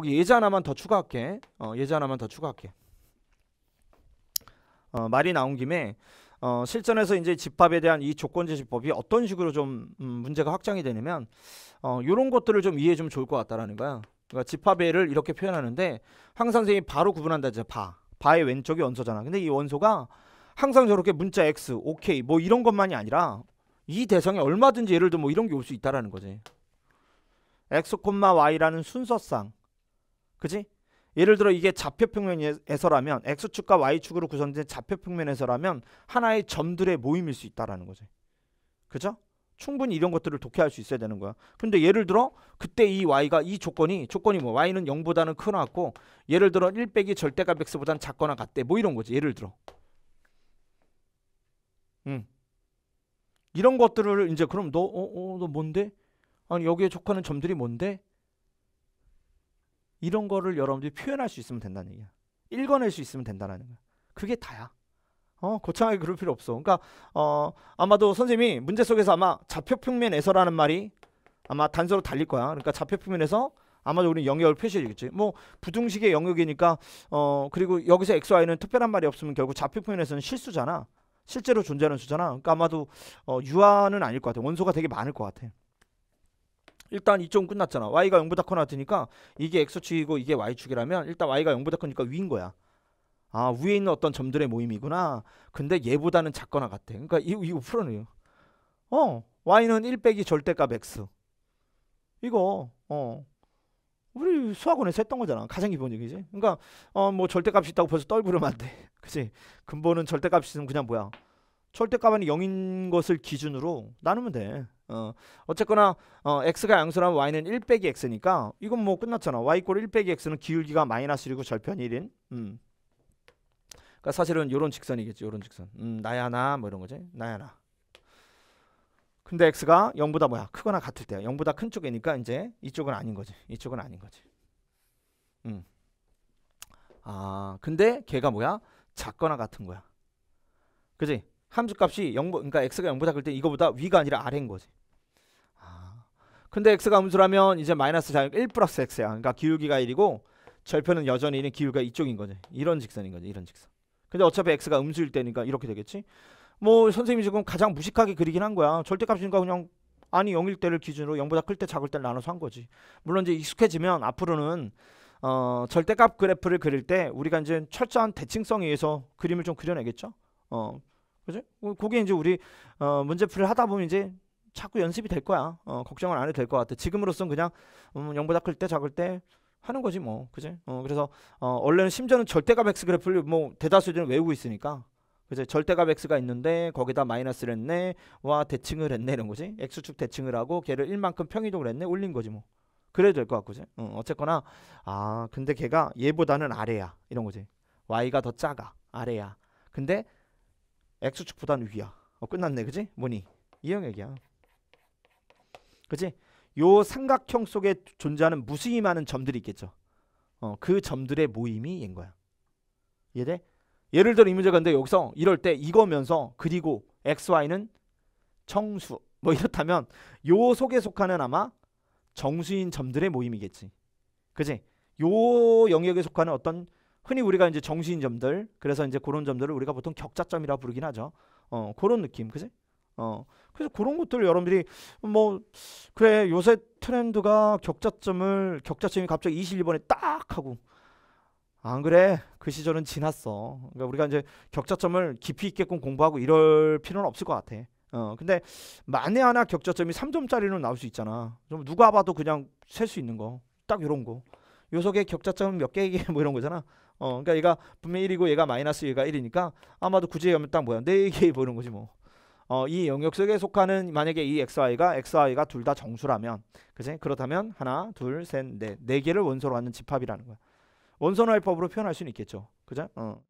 거기 예제 하나만 더 추가할게. 어, 예제 하나만 더 추가할게. 어, 말이 나온 김에 어, 실전에서 이제 집합에 대한 이 조건제시법이 어떤 식으로 좀 음, 문제가 확장이 되냐면 이런 어, 것들을 좀 이해 좀 좋을 것 같다라는 거야. 그러니까 집합애를 이렇게 표현하는데 항 선생님이 바로 구분한다 이제 바. 바의 왼쪽이 원소잖아. 근데 이 원소가 항상 저렇게 문자 x, ok 뭐 이런 것만이 아니라 이 대상에 얼마든지 예를 들어 뭐 이런 게 올 수 있다라는 거지. x, y라는 순서상 그지? 예를 들어 이게 좌표평면에서라면 x축과 y축으로 구성된 좌표평면에서라면 하나의 점들의 모임일 수 있다라는 거지. 그죠? 충분히 이런 것들을 독해할 수 있어야 되는 거야. 근데 예를 들어 그때 이 y가 이 조건이 조건이 뭐 y는 0보다는 크나 같고 예를 들어 1 빼기 절대값 x보다는 작거나 같대. 뭐 이런 거지. 예를 들어. 음. 이런 것들을 이제 그럼 너어너 어, 어, 너 뭔데? 아니 여기에 조건은 점들이 뭔데? 이런 거를 여러분들이 표현할 수 있으면 된다는 얘기야. 읽어낼 수 있으면 된다는 거야. 그게 다야. 어, 고창하게 그럴 필요 없어. 그러니까 어, 아마도 선생님이 문제 속에서 아마 좌표 평면에서라는 말이 아마 단서로 달릴 거야. 그러니까 좌표 평면에서 아마도 우리 는 영역을 표시해주겠지. 뭐 부등식의 영역이니까 어 그리고 여기서 x, y는 특별한 말이 없으면 결국 좌표 평면에서는 실수잖아. 실제로 존재하는 수잖아. 그러니까 아마도 어, 유아는 아닐 것 같아. 원소가 되게 많을 것 같아. 일단 이쪽은 끝났잖아. y가 0보다 커나 같으니까 이게 x축이고 이게 y축이라면 일단 y가 0보다 크니까 위인 거야. 아 위에 있는 어떤 점들의 모임이구나. 근데 얘보다는 작거나 같아. 그러니까 이거, 이거 풀어내요. 어 y는 1 빼기 절대값 x. 이거 어 우리 수학원에서 했던 거잖아. 가장 기본적이지. 그러니까 어 뭐 절대값이 있다고 벌써 떨구려면 안 돼. 그치? 근본은 절대값이 있으면 그냥 뭐야. 절대 값만이 0인 것을 기준으로 나누면 돼. 어, 어쨌거나 어, x가 양수라면 y는 1 빼기 x니까 이건 뭐 끝났잖아. y 꼴1 빼기 x는 기울기가 마이너스 1이고 절편 1인. 음. 그러니까 사실은 요런 직선이겠지. 요런 직선. 음, 나야 나뭐 이런 거지. 나야 나. 근데 x가 0보다 뭐야? 크거나 같을 때야. 0보다 큰 쪽이니까 이제 이쪽은 아닌 거지. 이쪽은 아닌 거지. 음. 아, 근데 걔가 뭐야? 작거나 같은 거야. 그지? 함수값이 0보, 그러니까 x가 0보다 클 때 이거보다 위가 아니라 아래인 거지. 아, 근데 x가 음수라면 이제 마이너스 자1 플러스 x야. 그러니까 기울기가 1이고 절편은 여전히 있는 기울기가 이쪽인 거지. 이런 직선인 거지. 이런 직선. 근데 어차피 x가 음수일 때니까 이렇게 되겠지. 뭐 선생님이 지금 가장 무식하게 그리긴 한 거야. 절대값이니까 그냥 아니 0일 때를 기준으로 0보다 클 때 작을 때를 나눠서 한 거지. 물론 이제 익숙해지면 앞으로는 어, 절대값 그래프를 그릴 때 우리가 이제 철저한 대칭성에 의해서 그림을 좀 그려내겠죠. 어, 그죠? 그게 이제 우리 어, 문제풀이를 하다 보면 이제 자꾸 연습이 될 거야. 어, 걱정을안 해도 될 것 같아. 지금으로선 그냥 음, 0보다 클 때 작을 때 하는 거지 뭐. 그지? 어, 그래서 어, 원래는 심지어는 절대값 x 그래프를 뭐 대다수들은 외우고 있으니까. 그제 절대값 x가 있는데 거기다 마이너스를 했네. 와, 대칭을 했네 이런 거지. x축 대칭을 하고 걔를 1만큼 평이동을 했네. 올린 거지 뭐. 그래도 될 것 같고 그지? 어, 어쨌거나 아, 근데 걔가 얘보다는 아래야. 이런 거지. y가 더 작아. 아래야. 근데 x축보단 위야. 어, 끝났네, 그지? 뭐니? 이형역이야 그지? 요 삼각형 속에 존재하는 무수히 많은 점들이 있겠죠. 어, 그 점들의 모임이 얘인 거야. 이해돼? 예를 들어 이 문제가 근데 여기서 이럴 때 이거면서 그리고 x, y는 청수 뭐 이렇다면 요 속에 속하는 아마 정수인 점들의 모임이겠지. 그지? 요 영역에 속하는 어떤 흔히 우리가 이제 정신점들 그래서 이제 그런 점들을 우리가 보통 격자점이라 부르긴 하죠. 어 그런 느낌 그지? 어 그래서 그런 것들 여러분들이 뭐 그래 요새 트렌드가 격자점을 격자점이 갑자기 21번에 딱 하고 안 그래 그 시절은 지났어. 그러니까 우리가 이제 격자점을 깊이 있게끔 공부하고 이럴 필요는 없을 것 같아. 어 근데 만에 하나 격자점이 3점짜리는 나올 수 있잖아. 좀 누가 봐도 그냥 셀 수 있는 거딱 이런 거. 요속의 격자점 몇개뭐 이런 거잖아. 어, 그러니까 얘가 분명히 1이고 얘가 마이너스 얘가 1이니까 아마도 굳이 하면 딱 뭐야? 네개 보는 거지 뭐. 어, 이 영역 속에 속하는 만약에 이 xi가 xi가 둘 다 정수라면 그지? 그렇다면 하나, 둘, 셋, 넷. 네 개를 원소로 갖는 집합이라는 거야. 원소나화법으로 표현할 수는 있겠죠. 그죠? 어.